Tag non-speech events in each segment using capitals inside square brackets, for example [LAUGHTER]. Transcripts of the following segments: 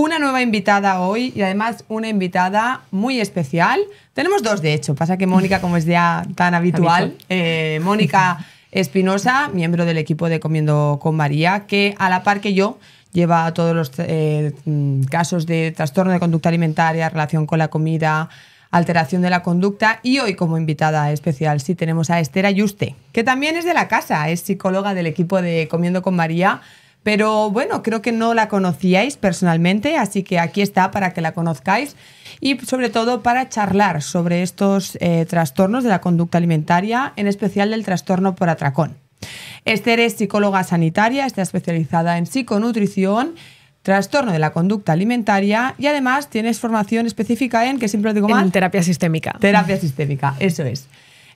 una nueva invitada hoy y además una invitada muy especial. Tenemos dos, de hecho. Pasa que Mónica, como es ya tan habitual, eh, Mónica Espinosa, miembro del equipo de Comiendo con María, que a la par que yo lleva todos los eh, mm, casos de trastorno de conducta alimentaria, relación con la comida, alteración de la conducta y hoy como invitada especial sí tenemos a Estera Yuste, que también es de la casa, es psicóloga del equipo de Comiendo con María pero bueno, creo que no la conocíais personalmente, así que aquí está para que la conozcáis y sobre todo para charlar sobre estos eh, trastornos de la conducta alimentaria, en especial del trastorno por atracón. Esther es psicóloga sanitaria, está especializada en psiconutrición trastorno de la conducta alimentaria y además tienes formación específica en, que siempre lo digo en terapia sistémica. Terapia sistémica, eso es.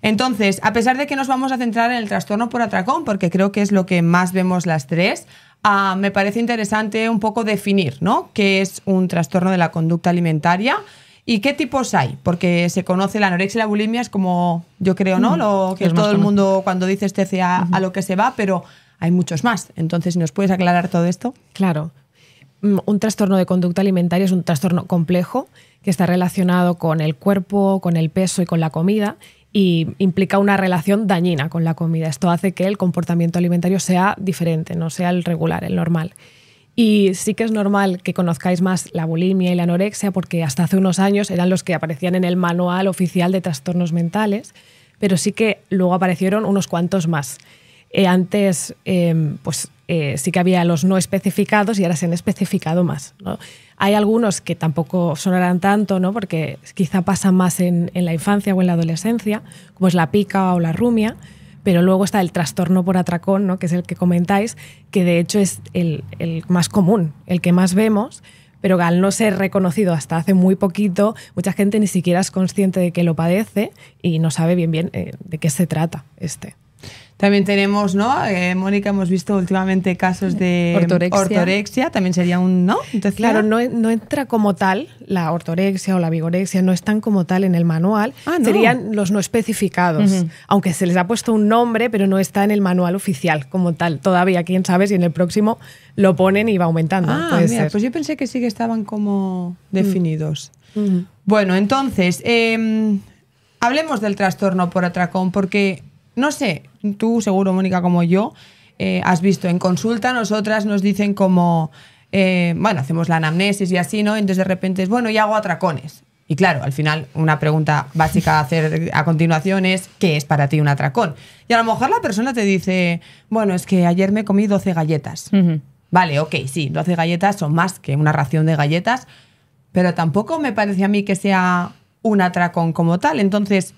Entonces, a pesar de que nos vamos a centrar en el trastorno por atracón, porque creo que es lo que más vemos las tres, Ah, me parece interesante un poco definir, ¿no? ¿Qué es un trastorno de la conducta alimentaria? ¿Y qué tipos hay? Porque se conoce la anorexia y la bulimia, es como yo creo, ¿no? Mm, lo que todo el mundo cuando dice este a lo que se va, pero hay muchos más. Entonces, ¿nos puedes aclarar todo esto? Claro. Mm, un trastorno de conducta alimentaria es un trastorno complejo que está relacionado con el cuerpo, con el peso y con la comida y implica una relación dañina con la comida. Esto hace que el comportamiento alimentario sea diferente, no sea el regular, el normal. Y sí que es normal que conozcáis más la bulimia y la anorexia porque hasta hace unos años eran los que aparecían en el manual oficial de trastornos mentales, pero sí que luego aparecieron unos cuantos más. Eh, antes, eh, pues eh, sí que había los no especificados y ahora se han especificado más. Hay algunos que tampoco sonarán tanto, ¿no? porque quizá pasan más en, la infancia o en la adolescencia, como es la pica o la rumia, pero luego está el trastorno por atracón, que es el que comentáis, que de hecho es el, más común, el que más vemos pero al no ser reconocido hasta hace muy poquito, mucha gente ni siquiera es consciente de que lo padece y no sabe bien bien eh, de qué se trata este. También tenemos, ¿no? Eh, Mónica, hemos visto últimamente casos de ortorexia. también sería un, ¿no? Entonces, claro, no, entra como tal la ortorexia o la vigorexia, no están como tal en el manual. Ah, serían los no especificados, aunque se les ha puesto un nombre, pero no está en el manual oficial como tal. Todavía, quién sabe si en el próximo lo ponen y va aumentando. Ah, pues yo pensé que sí que estaban como mm. definidos. Bueno, entonces, em, hablemos del trastorno por atracón, porque no sé, tú seguro, Mónica, como yo, eh, has visto en consulta, nosotras nos dicen como, eh, bueno, hacemos la anamnesis y así, ¿no? Entonces de repente es, bueno, y hago atracones. Y claro, al final una pregunta básica a hacer a continuación es, ¿qué es para ti un atracón? Y a lo mejor la persona te dice, bueno, es que ayer me comí 12 galletas. Vale, ok, sí, 12 galletas son más que una ración de galletas, pero tampoco me parece a mí que sea un atracón como tal. Entonces,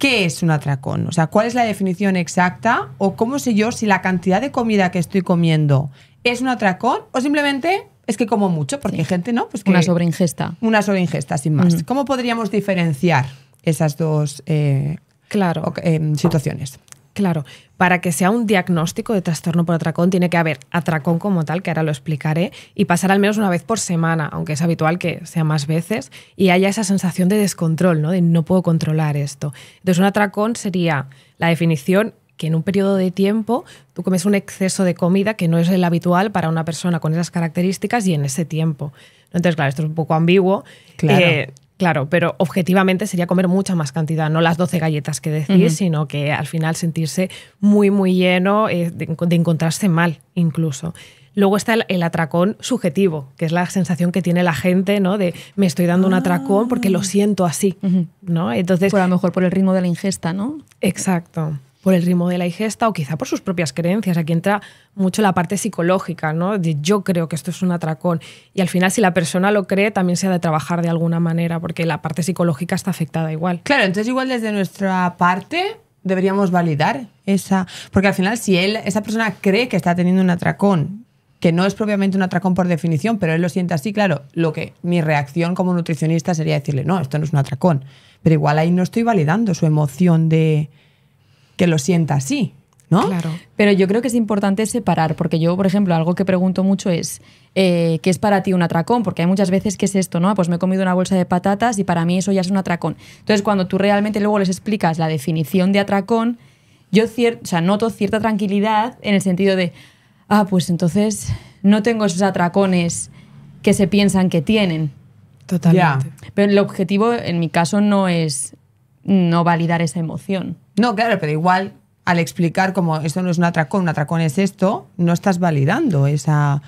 ¿Qué es un atracón? O sea, ¿cuál es la definición exacta? ¿O cómo sé yo si la cantidad de comida que estoy comiendo es un atracón o simplemente es que como mucho? Porque hay gente, ¿no? Pues que una sobreingesta. Una sobreingesta, sin más. Mm. ¿Cómo podríamos diferenciar esas dos eh, claro. Em, situaciones? Claro, para que sea un diagnóstico de trastorno por atracón tiene que haber atracón como tal, que ahora lo explicaré, y pasar al menos una vez por semana, aunque es habitual que sea más veces, y haya esa sensación de descontrol, ¿no? de no puedo controlar esto. Entonces un atracón sería la definición que en un periodo de tiempo tú comes un exceso de comida que no es el habitual para una persona con esas características y en ese tiempo. Entonces, claro, esto es un poco ambiguo. Claro. Eh, Claro, pero objetivamente sería comer mucha más cantidad, no las 12 galletas que decís, sino que al final sentirse muy, muy lleno, eh, de, encontrarse mal incluso. Luego está el, atracón subjetivo, que es la sensación que tiene la gente, ¿no? De me estoy dando un atracón porque lo ah. siento así, ¿no? Entonces. Por pues a lo mejor por el ritmo de la ingesta, ¿no? Exacto por el ritmo de la ingesta o quizá por sus propias creencias. Aquí entra mucho la parte psicológica, ¿no? De yo creo que esto es un atracón. Y al final, si la persona lo cree, también se ha de trabajar de alguna manera, porque la parte psicológica está afectada igual. Claro, entonces igual desde nuestra parte deberíamos validar esa. Porque al final, si él, esa persona cree que está teniendo un atracón, que no es propiamente un atracón por definición, pero él lo siente así, claro, lo que mi reacción como nutricionista sería decirle, no, esto no es un atracón. Pero igual ahí no estoy validando su emoción de que lo sienta así. ¿No? Claro. Pero yo creo que es importante separar, porque yo, por ejemplo, algo que pregunto mucho es que eh, ¿qué es para ti un atracón? Porque hay muchas veces que es esto, ¿no? Pues me he comido una bolsa de patatas y para mí eso ya es un atracón. Entonces, cuando tú realmente luego les explicas la definición de atracón, yo noto cierta tranquilidad en el sentido de, ah, pues entonces no tengo esos atracones que se piensan que tienen. Totalmente. Pero el objetivo, en mi caso, no es no validar esa emoción. No, claro, pero igual al explicar como esto no es un atracón, un atracón es esto, no estás validando esa...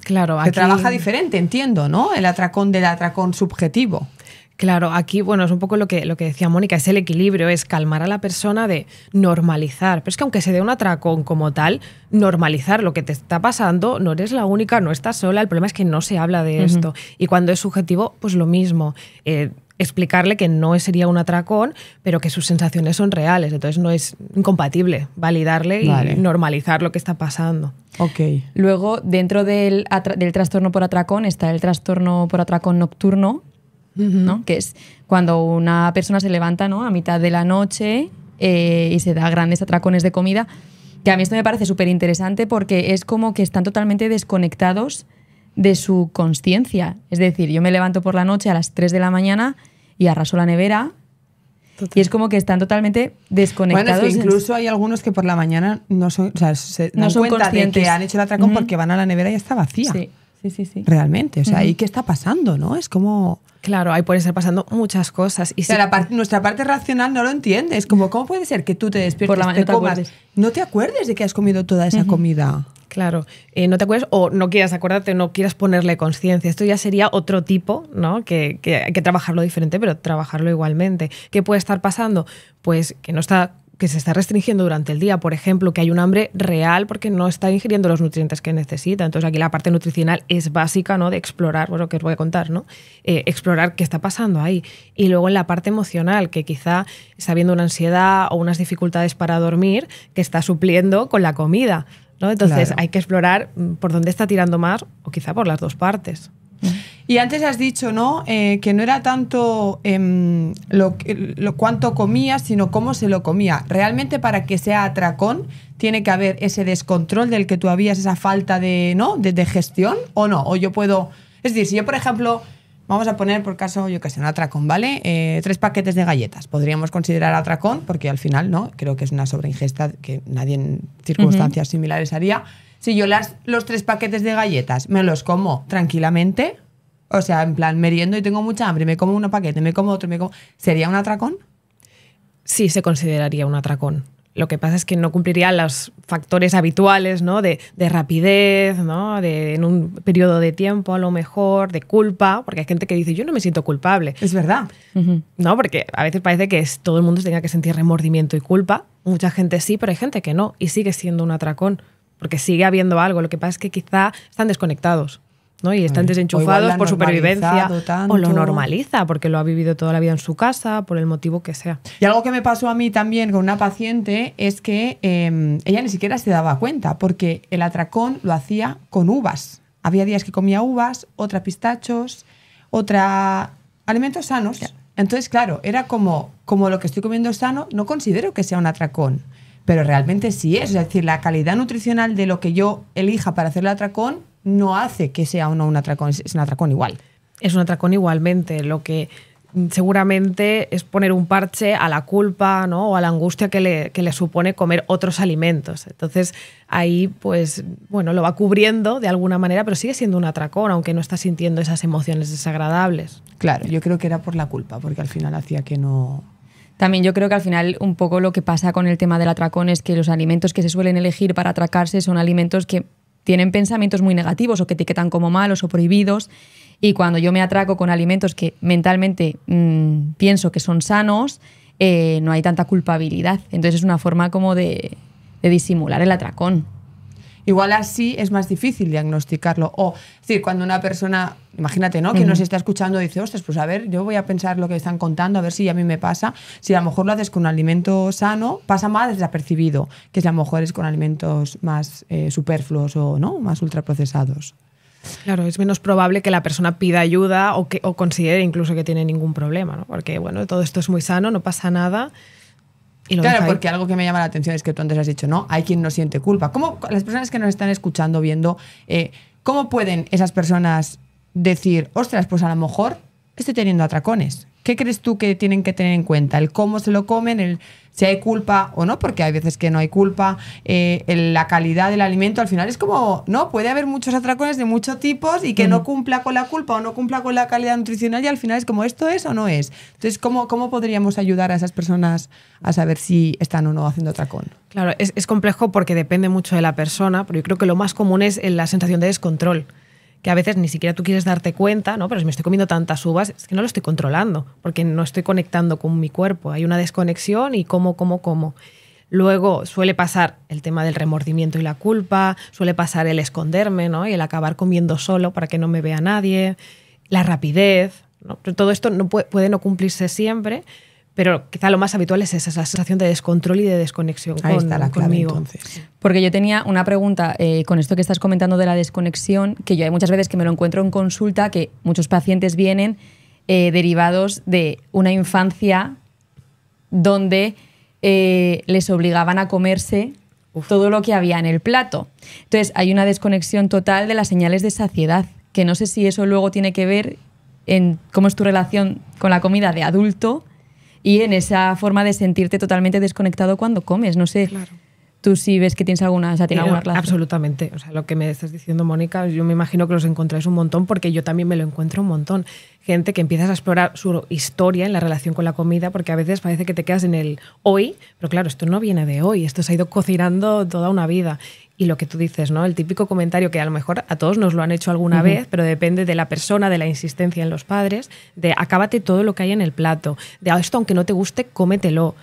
Claro, aquí... Que trabaja diferente, entiendo, ¿no? El atracón del atracón subjetivo. Claro, aquí, bueno, es un poco lo que, lo que decía Mónica, es el equilibrio, es calmar a la persona de normalizar. Pero es que aunque se dé un atracón como tal, normalizar lo que te está pasando, no eres la única, no estás sola, el problema es que no se habla de esto. Y cuando es subjetivo, pues lo mismo. Eh, explicarle que no sería un atracón, pero que sus sensaciones son reales. Entonces no es incompatible validarle y normalizar lo que está pasando. Luego, dentro del, del, trastorno por atracón está el trastorno por atracón nocturno, ¿no? que es cuando una persona se levanta ¿no? a mitad de la noche eh, y se da grandes atracones de comida. Que a mí esto me parece súper interesante porque es como que están totalmente desconectados de su conciencia. Es decir, yo me levanto por la noche a las 3 de la mañana y arrasó la nevera. Y es como que están totalmente desconectados. incluso hay algunos que por la mañana no son, o sea, no son cuenta conscientes. han hecho el atracón porque van a la nevera y está vacía. Sí, sí, sí. Realmente, o sea, ¿y qué está pasando, no? Es como... Claro, ahí puede estar pasando muchas cosas. Y nuestra parte racional no lo entiende. Es como, ¿cómo puede ser que tú te despiertes, por te no no te acuerdes de que has comido toda esa comida? Claro, eh, no te acuerdas o no quieras acuérdate, no quieras ponerle conciencia. Esto ya sería otro tipo, ¿no? Que, hay que trabajarlo diferente, pero trabajarlo igualmente. ¿Qué puede estar pasando? Pues que no está que se está restringiendo durante el día, por ejemplo, que hay un hambre real porque no está ingiriendo los nutrientes que necesita. Entonces aquí la parte nutricional es básica, ¿no? De explorar, bueno, que os voy a contar, ¿no? Eh, explorar qué está pasando ahí. Y luego en la parte emocional, que quizá está habiendo una ansiedad o unas dificultades para dormir que está supliendo con la comida. Entonces hay que explorar mm, por dónde está tirando más o quizá por las dos partes. Y antes has dicho, ¿no? Eh, que no era tanto em, lo, lo, cuánto comía, sino cómo se lo comía. Realmente para que sea atracón tiene que haber ese descontrol del que tú habías, esa falta de, ¿no? de gestión o no. O yo puedo... Es decir, si yo, por ejemplo, Vamos a poner, por caso, yo que sé, un atracón, ¿vale? Eh, tres paquetes de galletas. Podríamos considerar atracón, porque al final, ¿no? Creo que es una sobreingesta que nadie en circunstancias similares haría. Si yo las, los tres paquetes de galletas me los como tranquilamente, o sea, en plan, meriendo y tengo mucha hambre, me como un paquete, me como otro, me como. ¿Sería un atracón? Sí, se consideraría un atracón. Lo que pasa es que no cumpliría los factores habituales, ¿no? De, de rapidez, ¿no? De, en un periodo de tiempo, a lo mejor, de culpa, porque hay gente que dice, yo no me siento culpable. Es verdad. No, porque a veces parece que es, todo el mundo tenga que sentir remordimiento y culpa. Mucha gente sí, pero hay gente que no, y sigue siendo un atracón, porque sigue habiendo algo. Lo que pasa es que quizá están desconectados. Y están desenchufados por supervivencia o lo normaliza porque lo ha vivido toda la vida en su casa, por el motivo que sea. Y algo que me pasó a mí también con una paciente es que em, ella ni siquiera se daba cuenta porque el atracón lo hacía con uvas. Había días que comía uvas, otra pistachos, otra alimentos sanos. Entonces, claro, era como, como lo que estoy comiendo sano, no considero que sea un atracón, pero realmente sí es. Es decir, la calidad nutricional de lo que yo elija para hacer el atracón no hace que sea uno un atracón, es un atracón igual. Es un atracón igualmente, lo que mm, seguramente es poner un parche a la culpa ¿no? o a la angustia que le, que le, supone comer otros alimentos. Entonces ahí pues bueno, lo va cubriendo de alguna manera, pero sigue siendo un atracón, aunque no está sintiendo esas emociones desagradables. Claro, yo creo que era por la culpa, porque al final hacía que no... También yo creo que al final un poco lo que pasa con el tema del atracón es que los alimentos que se suelen elegir para atracarse son alimentos que tienen pensamientos muy negativos o que etiquetan como malos o prohibidos. Y cuando yo me atraco con alimentos que mentalmente mm, pienso que son sanos, eh, no hay tanta culpabilidad. Entonces es una forma como de disimular el atracón. Igual así es más difícil diagnosticarlo. O, es decir, cuando una persona, imagínate, ¿no? Que no se nos está escuchando dice, ostras, pues a ver, yo voy a pensar lo que están contando, a ver si a mí me pasa. Si a lo mejor lo haces con un alimento sano, pasa más desapercibido que si a lo mejor es con alimentos más eh, superfluos o ¿no? más ultraprocesados. Claro, es menos probable que la persona pida ayuda o, que, o considere incluso que tiene ningún problema, ¿no? Porque, bueno, todo esto es muy sano, no pasa nada claro, porque algo que me llama la atención es que tú antes has dicho, no, hay quien no siente culpa. ¿Cómo las personas que nos están escuchando, viendo, eh, cómo pueden esas personas decir, ostras, pues a lo mejor estoy teniendo atracones? ¿Qué crees tú que tienen que tener en cuenta? El cómo se lo comen, el si hay culpa o no, porque hay veces que no hay culpa, eh, la calidad del alimento, al final es como, no, puede haber muchos atracones de muchos tipos y que no cumpla con la culpa o no cumpla con la calidad nutricional y al final es como, ¿esto es o no es? Entonces, ¿cómo, cómo podríamos ayudar a esas personas a saber si están o no haciendo atracón? Claro, es, es complejo porque depende mucho de la persona, pero yo creo que lo más común es la sensación de descontrol que a veces ni siquiera tú quieres darte cuenta, ¿no? Pero si me estoy comiendo tantas uvas, es que no lo estoy controlando, porque no estoy conectando con mi cuerpo. Hay una desconexión y como, como, como. Luego suele pasar el tema del remordimiento y la culpa, suele pasar el esconderme, ¿no? Y el acabar comiendo solo para que no me vea nadie, la rapidez. Todo esto no puede no cumplirse siempre, pero quizá lo más habitual es esa, sensación de descontrol y de desconexión conmigo. Porque yo tenía una pregunta eh, con esto que estás comentando de la desconexión, que yo hay muchas veces que me lo encuentro en consulta, que muchos pacientes vienen eh, derivados de una infancia donde eh, les obligaban a comerse todo lo que había en el plato. Entonces hay una desconexión total de las señales de saciedad, que no sé si eso luego tiene que ver en cómo es tu relación con la comida de adulto y en esa forma de sentirte totalmente desconectado cuando comes, no sé. Tú sí ves que tienes alguna, o sea, eh, alguna Absolutamente. O sea, lo que me estás diciendo, Mónica, yo me imagino que los encontráis un montón porque yo también me lo encuentro un montón. Gente que empiezas a explorar su historia en la relación con la comida porque a veces parece que te quedas en el hoy, pero claro, esto no viene de hoy, esto se ha ido cocinando toda una vida. Y lo que tú dices, ¿no? El típico comentario que a lo mejor a todos nos lo han hecho alguna vez, pero depende de la persona, de la insistencia en los padres, de acábate todo lo que hay en el plato, de ah, esto aunque no te guste, cómetelo.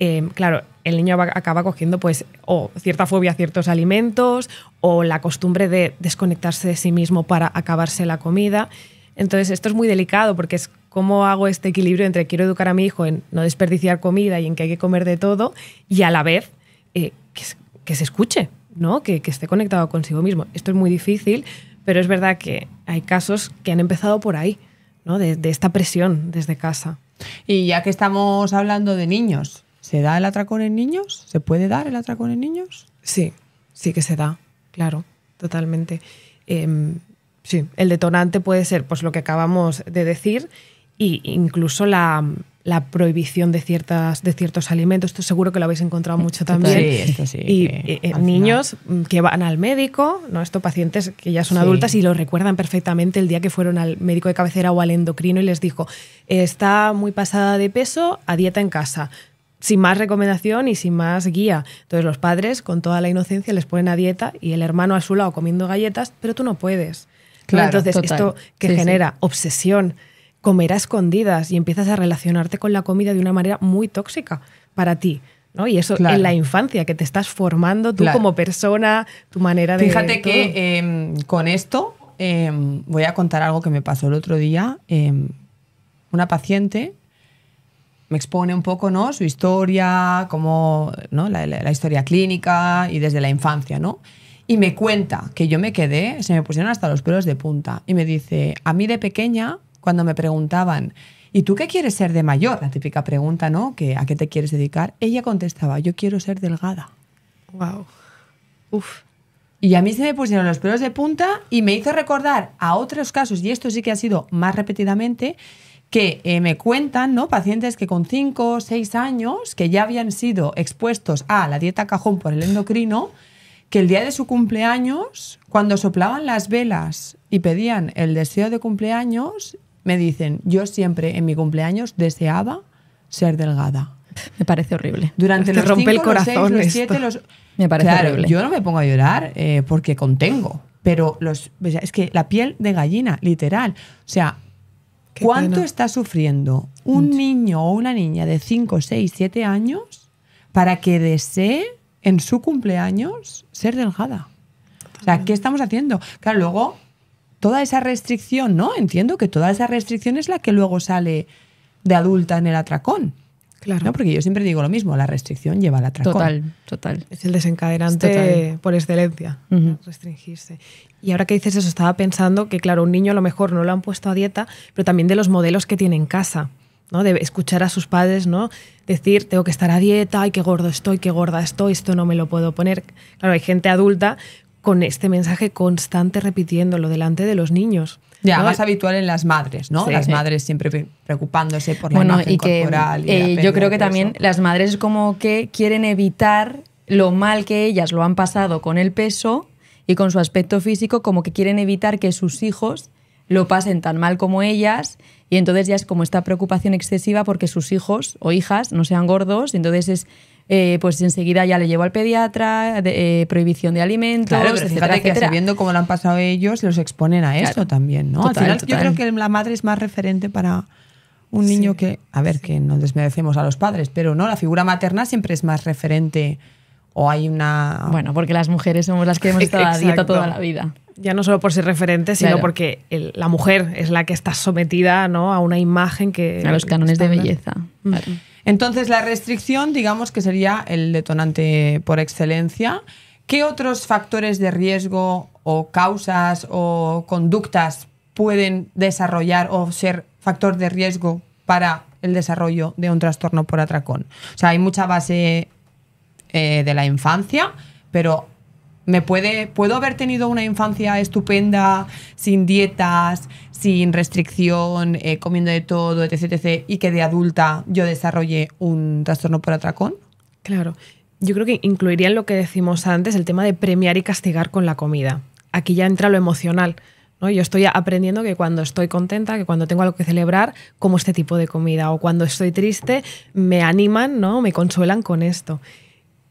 Em, claro, el niño acaba cogiendo pues o cierta fobia a ciertos alimentos o la costumbre de desconectarse de sí mismo para acabarse la comida. Entonces esto es muy delicado porque es cómo hago este equilibrio entre quiero educar a mi hijo en no desperdiciar comida y en que hay que comer de todo y a la vez eh, que, que se escuche, que, esté conectado consigo mismo. Esto es muy difícil, pero es verdad que hay casos que han empezado por ahí, ¿no? de, esta presión desde casa. Y ya que estamos hablando de niños, ¿se da el atracón en niños? ¿Se puede dar el atracón en niños? Sí, sí que se da, claro, totalmente. Em, sí, el detonante puede ser pues lo que acabamos de decir e incluso la, la prohibición de, ciertas, de ciertos alimentos. Esto seguro que lo habéis encontrado mucho también. y eh, eh, niños que van al médico, ¿no? pacientes que ya son adultas y lo recuerdan perfectamente el día que fueron al médico de cabecera o al endocrino y les dijo, está muy pasada de peso, a dieta en casa. Sin más recomendación y sin más guía. Entonces los padres, con toda la inocencia, les ponen a dieta y el hermano a su lado comiendo galletas, pero tú no puedes. Entonces esto que genera obsesión comer a escondidas y empiezas a relacionarte con la comida de una manera muy tóxica para ti. ¿no? Y eso en la infancia, que te estás formando tú como persona, tu manera de... Fíjate que em, con esto em, voy a contar algo que me pasó el otro día. Em, una paciente me expone un poco ¿no? su historia, como ¿no? la, la, historia clínica y desde la infancia, ¿no? Y me cuenta que yo me quedé, se me pusieron hasta los pelos de punta. Y me dice, a mí de pequeña cuando me preguntaban, ¿y tú qué quieres ser de mayor? La típica pregunta, ¿no? Que, ¿A qué te quieres dedicar? Ella contestaba, yo quiero ser delgada. Wow. Uf. Y a mí se me pusieron los pelos de punta y me hizo recordar a otros casos, y esto sí que ha sido más repetidamente, que eh, me cuentan ¿no? pacientes que con 5 o 6 años, que ya habían sido expuestos a la dieta cajón por el endocrino, que el día de su cumpleaños, cuando soplaban las velas y pedían el deseo de cumpleaños, me dicen, yo siempre en mi cumpleaños deseaba ser delgada. Me parece horrible. Durante los rompe el corazón. Me parece horrible. Yo no me pongo a llorar eh, porque contengo, pero los, es que la piel de gallina, literal. O sea, ¿cuánto está sufriendo un niño o una niña de 5, 6, 7 años para que desee en su cumpleaños ser delgada? O sea, ¿qué estamos haciendo? Claro, luego toda esa restricción, ¿no? Entiendo que toda esa restricción es la que luego sale de adulta en el atracón. Claro. Porque yo siempre digo lo mismo, la restricción lleva al atracón. Total, total. Es el desencadenante por excelencia, restringirse. Y ahora que dices eso, estaba pensando que, claro, un niño a lo mejor no lo han puesto a dieta, pero también de los modelos que tiene en casa. ¿no? de escuchar a sus padres, ¿no? decir, tengo que estar a dieta, ay, qué gordo estoy, qué gorda estoy, esto no me lo puedo poner. Claro, hay gente adulta con este mensaje constante repitiéndolo delante de los niños. Ya, más habitual en las madres, ¿no? las madres siempre preocupándose por la bueno, y que, corporal. Y eh, yo creo que también las madres como que quieren evitar lo mal que ellas lo han pasado con el peso y con su aspecto físico, como que quieren evitar que sus hijos lo pasen tan mal como ellas y entonces ya es como esta preocupación excesiva porque sus hijos o hijas no sean gordos, y entonces es eh, pues enseguida ya le llevo al pediatra, eh, prohibición de alimentos, claro, sabiendo cómo lo han pasado ellos, los exponen a esto también, ¿no? yo creo que la madre es más referente para un niño que, a ver, que no desmerecemos a los padres, pero no, la figura materna siempre es más referente o hay una... Bueno, porque las mujeres somos las que hemos estado a toda la vida. Ya no solo por ser referente, sino porque la mujer es la que está sometida ¿no? a una imagen que... A los cánones de belleza. Mm. Entonces, la restricción, digamos que sería el detonante por excelencia. ¿Qué otros factores de riesgo o causas o conductas pueden desarrollar o ser factor de riesgo para el desarrollo de un trastorno por atracón? O sea, hay mucha base eh, de la infancia, pero me puede, puedo haber tenido una infancia estupenda, sin dietas, sin restricción, eh, comiendo de todo, etc, etc, y que de adulta yo desarrolle un trastorno por atracón? Claro. Yo creo que incluiría en lo que decimos antes el tema de premiar y castigar con la comida. Aquí ya entra lo emocional. Yo estoy aprendiendo que cuando estoy contenta, que cuando tengo algo que celebrar, como este tipo de comida. O cuando estoy triste, me animan, ¿no? me consuelan con esto.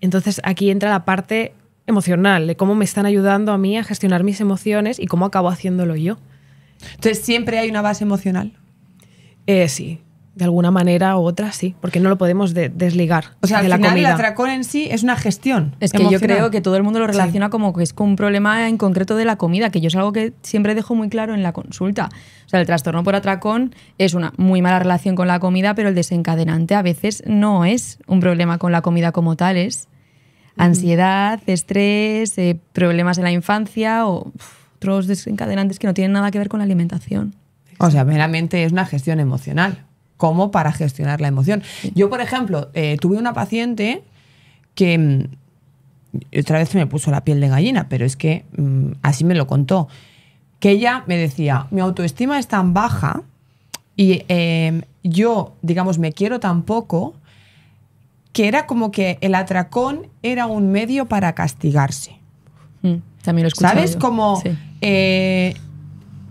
Entonces aquí entra la parte emocional, de cómo me están ayudando a mí a gestionar mis emociones y cómo acabo haciéndolo yo. Entonces, ¿siempre hay una base emocional? Eh, sí, de alguna manera u otra sí, porque no lo podemos desligar. O sea, final el atracón en sí es una gestión. Es que yo creo que todo el mundo lo relaciona como que es con un problema en concreto de la comida, que yo es algo que siempre dejo muy claro en la consulta. O sea, el trastorno por atracón es una muy mala relación con la comida, pero el desencadenante a veces no es un problema con la comida como tal, es ansiedad, estrés, eh, problemas en la infancia o desencadenantes que no tienen nada que ver con la alimentación. O sea, meramente es una gestión emocional. ¿Cómo para gestionar la emoción? Yo, por ejemplo, eh, tuve una paciente que mm, otra vez me puso la piel de gallina, pero es que mm, así me lo contó. Que ella me decía, mi autoestima es tan baja y em, yo, digamos, me quiero tan poco, que era como que el atracón era un medio para castigarse. Mm. También lo he ¿Sabes? cómo Como, eh,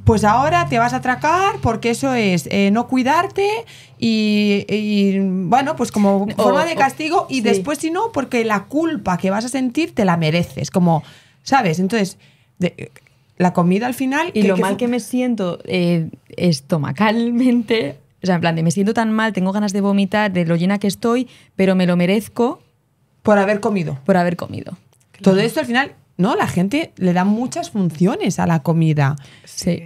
pues ahora te vas a atracar porque eso es eh, no cuidarte y, bueno, pues como forma de castigo y después si no, porque la culpa que vas a sentir te la mereces, como, ¿sabes? Entonces, la comida al final... Y lo mal que me siento eh, estomacalmente, o sea, en plan, de me siento tan mal, tengo ganas de vomitar, de lo llena que estoy, pero me lo merezco. Por haber comido. Por haber comido. Todo esto al final ¿no? La gente le da muchas funciones a la comida. Sí.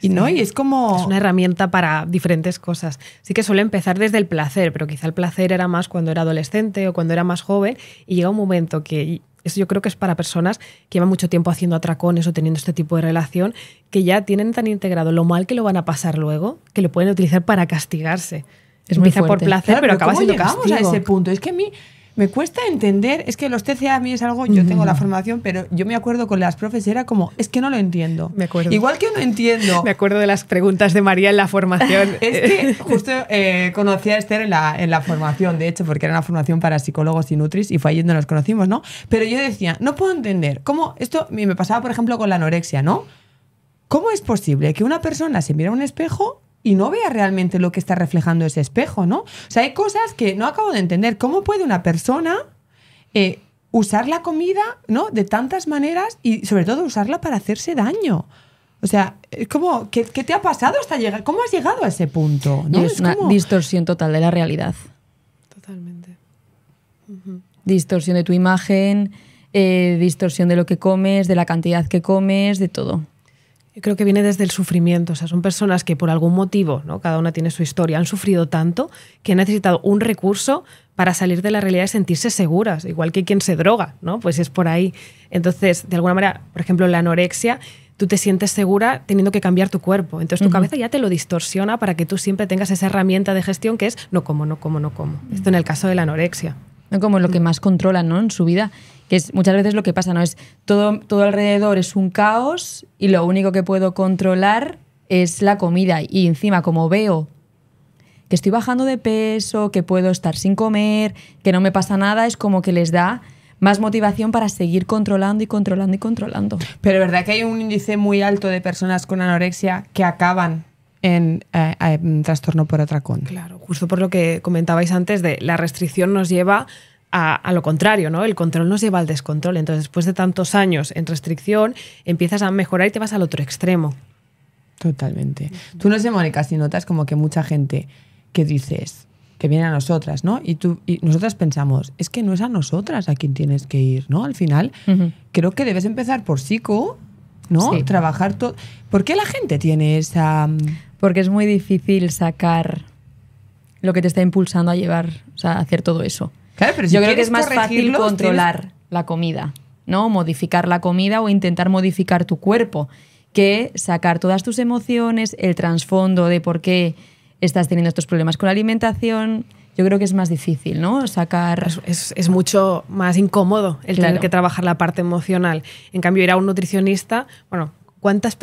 Y no, y es como. Es una herramienta para diferentes cosas. Sí que suele empezar desde el placer, pero quizá el placer era más cuando era adolescente o cuando era más joven. Y llega un momento que. Eso yo creo que es para personas que llevan mucho tiempo haciendo atracones o teniendo este tipo de relación, que ya tienen tan integrado lo mal que lo van a pasar luego, que lo pueden utilizar para castigarse. Es Empieza por placer, pero, acaba llegamos a ese punto. Es que a mí me cuesta entender, es que los TCA a mí es algo, yo tengo la formación, pero yo me acuerdo con las profes, era como, es que no lo entiendo. Me Igual que no entiendo. [LAUGHS] Me acuerdo de las preguntas de María en la formación. [LAUGHS] es que [LAUGHS] justo conocía eh, conocí a Esther en la, en la formación, de hecho, porque era una formación para psicólogos y nutris y fue allí donde nos conocimos, ¿no? Pero yo decía, no puedo entender cómo esto me pasaba, por ejemplo, con la anorexia, ¿no? ¿Cómo es posible que una persona se mira a un espejo y no vea realmente lo que está reflejando ese espejo, ¿no? O sea, hay cosas que no acabo de entender. ¿Cómo puede una persona eh, usar la comida, ¿no? De tantas maneras y sobre todo usarla para hacerse daño. O sea, qué, te ha pasado hasta llegar? ¿Cómo has llegado a ese punto? Es, una distorsión total de la realidad. Totalmente. Distorsión de tu imagen, eh, distorsión de lo que comes, de la cantidad que comes, de todo. Yo creo que viene desde el sufrimiento, o sea, son personas que por algún motivo, ¿no? cada una tiene su historia, han sufrido tanto que han necesitado un recurso para salir de la realidad y sentirse seguras, igual que quien se droga, ¿no? Pues es por ahí. Entonces, de alguna manera, por ejemplo, la anorexia, tú te sientes segura teniendo que cambiar tu cuerpo. Entonces tu cabeza ya te lo distorsiona para que tú siempre tengas esa herramienta de gestión que es no como, no como, no como. Esto en el caso de la anorexia. ¿no? como lo que mm. más controlan ¿no? en su vida, que es muchas veces lo que pasa, ¿no? Es todo, todo alrededor es un caos y lo único que puedo controlar es la comida. Y encima, como veo que estoy bajando de peso, que puedo estar sin comer, que no me pasa nada, es como que les da más motivación para seguir controlando y controlando y controlando. Pero verdad que hay un índice muy alto de personas con anorexia que acaban en, eh, trastorno por atracón. Claro justo por lo que comentabais antes de la restricción nos lleva a, lo contrario, ¿no? El control nos lleva al descontrol. Entonces, después de tantos años en restricción, empiezas a mejorar y te vas al otro extremo. Totalmente. Tú no sé, Mónica, si notas como que mucha gente que dices que viene a nosotras, ¿no? Y tú y nosotras pensamos, es que no es a nosotras a quien tienes que ir, ¿no? Al final, creo que debes empezar por psico, ¿no? Trabajar todo. ¿Por qué la gente tiene esa mm? porque es muy difícil sacar lo que te está impulsando a llevar, o sea, a hacer todo eso. Yo creo que es más fácil controlar la comida, ¿no? Modificar la comida o intentar modificar tu cuerpo que sacar todas tus emociones, el trasfondo de por qué estás teniendo estos problemas con la alimentación. Yo creo que es más difícil, ¿no? Sacar. Es, mucho más incómodo el tener que trabajar la parte emocional. En cambio, ir a un nutricionista, bueno, ¿Cuántas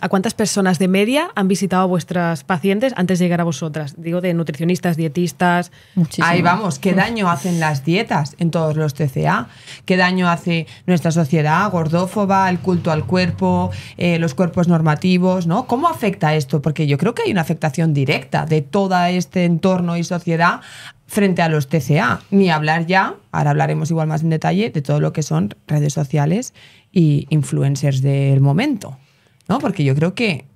¿A cuántas personas de media han visitado a vuestras pacientes antes de llegar a vosotras? Digo, de nutricionistas, dietistas. Muchísimas. Ahí vamos, qué daño hacen las dietas en todos los TCA, qué daño hace nuestra sociedad gordófoba, el culto al cuerpo, eh, los cuerpos normativos, ¿no? ¿Cómo afecta esto? Porque yo creo que hay una afectación directa de todo este entorno y sociedad frente a los TCA, ni hablar ya, ahora hablaremos igual más en detalle, de todo lo que son redes sociales y influencers del momento, ¿no? Porque yo creo que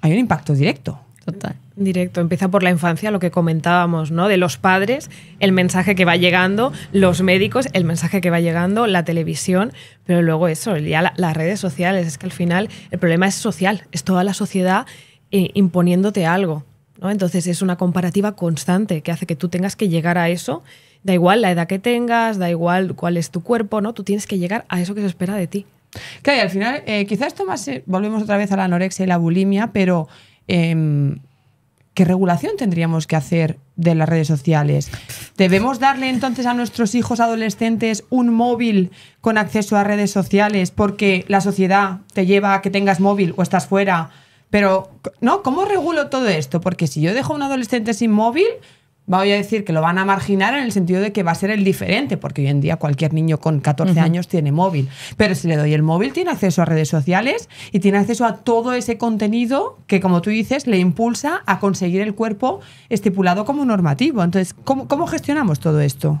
hay un impacto directo. Total. Directo, empieza por la infancia, lo que comentábamos, ¿no? De los padres, el mensaje que va llegando, los médicos, el mensaje que va llegando, la televisión, pero luego eso, ya las redes sociales, es que al final el problema es social, es toda la sociedad eh, imponiéndote algo. Entonces es una comparativa constante que hace que tú tengas que llegar a eso. Da igual la edad que tengas, da igual cuál es tu cuerpo, ¿no? Tú tienes que llegar a eso que se espera de ti. Claro, y al final, eh, quizás esto eh, volvemos otra vez a la anorexia y la bulimia, pero em, ¿qué regulación tendríamos que hacer de las redes sociales? ¿Debemos darle entonces a nuestros hijos adolescentes un móvil con acceso a redes sociales porque la sociedad te lleva a que tengas móvil o estás fuera? Pero, ¿no? ¿Cómo regulo todo esto? Porque si yo dejo a un adolescente sin móvil, voy a decir que lo van a marginar en el sentido de que va a ser el diferente, porque hoy en día cualquier niño con 14 años tiene móvil. Pero si le doy el móvil, tiene acceso a redes sociales y tiene acceso a todo ese contenido que, como tú dices, le impulsa a conseguir el cuerpo estipulado como normativo. Entonces, cómo gestionamos todo esto?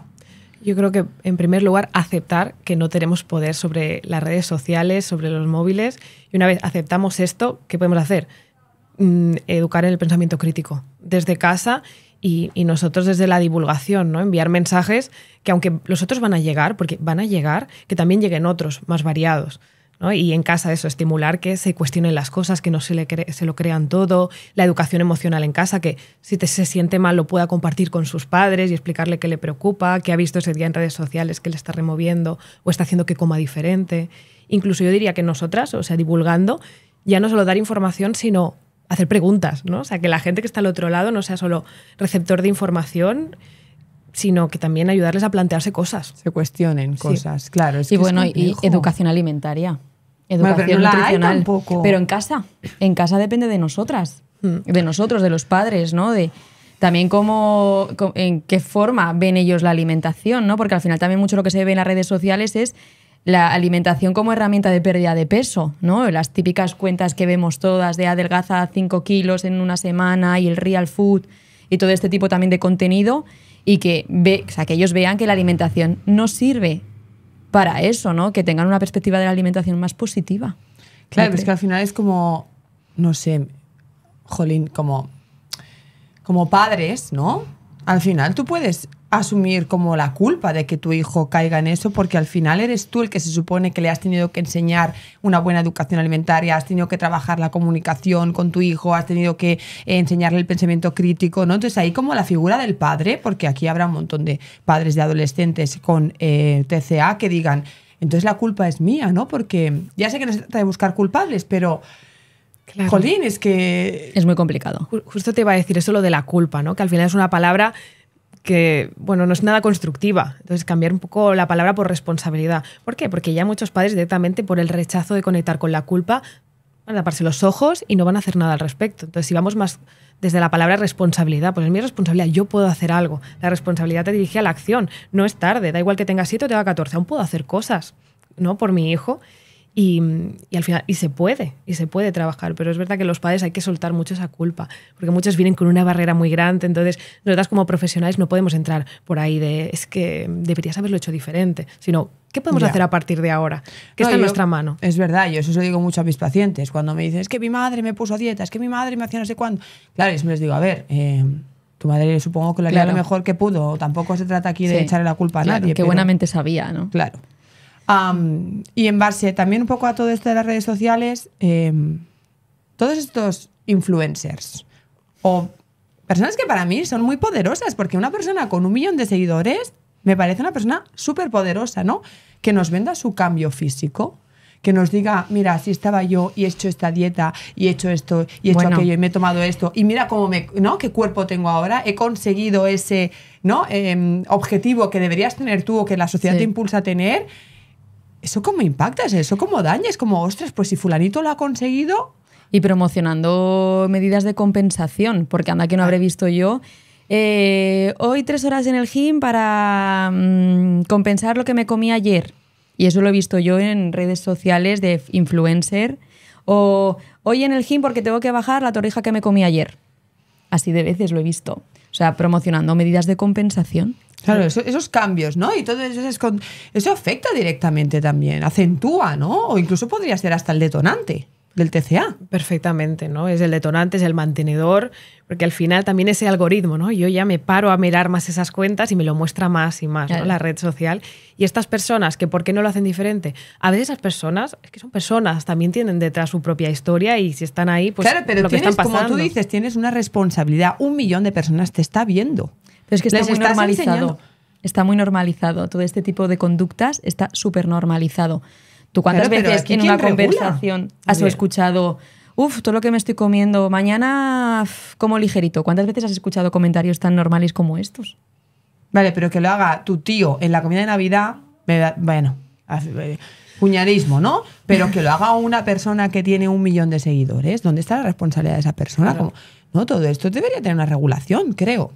Yo creo que, en primer lugar, aceptar que no tenemos poder sobre las redes sociales, sobre los móviles. Y una vez aceptamos esto, ¿qué podemos hacer? Mm, educar en el pensamiento crítico desde casa y, nosotros desde la divulgación, ¿no? Enviar mensajes que aunque los otros van a llegar, porque van a llegar, que también lleguen otros más variados. Y en casa eso, estimular que se cuestionen las cosas, que no se, le se lo crean todo, la educación emocional en casa, que si se siente mal lo pueda compartir con sus padres y explicarle qué le preocupa, qué ha visto ese día en redes sociales, que le está removiendo o está haciendo que coma diferente. Incluso yo diría que nosotras, o sea, divulgando, ya no solo dar información, sino hacer preguntas, ¿no? O sea, que la gente que está al otro lado no sea solo receptor de información, sino que también ayudarles a plantearse cosas. Se cuestionen cosas, claro. y bueno, y educación alimentaria. Educación nutricional. Pero en casa. En casa depende de nosotras. Hmm. De nosotros, de los padres, ¿no? De también cómo, en qué forma ven ellos la alimentación, ¿no? Porque al final también mucho lo que se ve en las redes sociales es la alimentación como herramienta de pérdida de peso, ¿no? Las típicas cuentas que vemos todas de adelgaza 5 kilos en una semana y el real food y todo este tipo también de contenido y que, ve, o sea, que ellos vean que la alimentación no sirve para eso, ¿no? Que tengan una perspectiva de la alimentación más positiva. Claro, es que al final es como, no sé, jolín, como, como padres, ¿no? Al final tú puedes asumir como la culpa de que tu hijo caiga en eso, porque al final eres tú el que se supone que le has tenido que enseñar una buena educación alimentaria, has tenido que trabajar la comunicación con tu hijo, has tenido que enseñarle el pensamiento crítico, ¿no? Entonces ahí como la figura del padre, porque aquí habrá un montón de padres de adolescentes con eh, TCA que digan, entonces la culpa es mía, ¿no? Porque ya sé que no se trata de buscar culpables, pero... Jolín, es que... Es muy complicado. Justo te iba a decir eso lo de la culpa, ¿no? Que al final es una palabra que, bueno, no es nada constructiva. Entonces, cambiar un poco la palabra por responsabilidad. ¿Por qué? Porque ya muchos padres directamente por el rechazo de conectar con la culpa van a taparse los ojos y no van a hacer nada al respecto. Entonces, si vamos más desde la palabra responsabilidad, pues es mi responsabilidad, yo puedo hacer algo. La responsabilidad te dirige a la acción. No es tarde, da igual que tenga 7 o tenga 14, aún puedo hacer cosas, ¿no? Por mi hijo. Y, al final, y se puede, y se puede trabajar, pero es verdad que los padres hay que soltar mucho esa culpa, porque muchos vienen con una barrera muy grande, entonces nosotras como profesionales no podemos entrar por ahí de, es que deberías haberlo hecho diferente, sino, ¿qué podemos hacer a partir de ahora? ¿Qué está en nuestra mano. Es verdad, yo eso lo digo mucho a mis pacientes, cuando me dicen, es que mi madre me puso a dieta, es que mi madre me hacía no sé cuándo. Claro, yo les digo, a ver... Eh, tu madre supongo que lo haría lo mejor que pudo. Tampoco se trata aquí de echarle la culpa a nadie. Que buenamente sabía, ¿no? Claro y en base también un poco a todo esto de las redes sociales, em, todos estos influencers o personas que para mí son muy poderosas, porque una persona con un millón de seguidores me parece una persona súper poderosa, ¿no? Que nos venda su cambio físico, que nos diga, mira, así estaba yo y he hecho esta dieta y he hecho esto y he hecho aquello y me he tomado esto y mira cómo me, ¿no? Qué cuerpo tengo ahora, he conseguido ese, ¿no? Em, objetivo que deberías tener tú o que la sociedad te impulsa a tener ¿Eso cómo impactas? ¿Eso cómo dañas? Como, ostras, pues si fulanito lo ha conseguido... Y promocionando medidas de compensación, porque anda que no ah. habré visto yo eh, hoy tres horas en el gym para mm, compensar lo que me comí ayer. Y eso lo he visto yo en redes sociales de influencer. O hoy en el gym porque tengo que bajar la torrija que me comí ayer. Así de veces lo he visto. O sea, promocionando medidas de compensación. Claro, esos cambios, ¿no? Y todo eso, eso afecta directamente también, acentúa, ¿no? O incluso podría ser hasta el detonante del TCA. Perfectamente, ¿no? Es el detonante, es el mantenedor, porque al final también ese algoritmo, ¿no? Yo ya me paro a mirar más esas cuentas y me lo muestra más y más, ¿no? La red social. Y estas personas, que ¿por qué no lo hacen diferente? A veces esas personas, es que son personas, también tienen detrás su propia historia y si están ahí, pues claro, pero lo que están pasando. como tú dices, tienes una responsabilidad. Un millón de personas te está viendo. Es que está muy normalizado. Está muy normalizado. Todo este tipo de conductas está súper normalizado. ¿Tú cuántas veces en una conversación has escuchado, uff, todo lo que me estoy comiendo mañana como ligerito? ¿Cuántas veces has escuchado comentarios tan normales como estos? Vale, pero que lo haga tu tío en la comida de Navidad, me bueno, eh, cuñarismo, ¿no? Pero que lo haga una persona que tiene un millón de seguidores, ¿dónde está la responsabilidad de esa persona? no, todo esto debería tener una regulación, creo.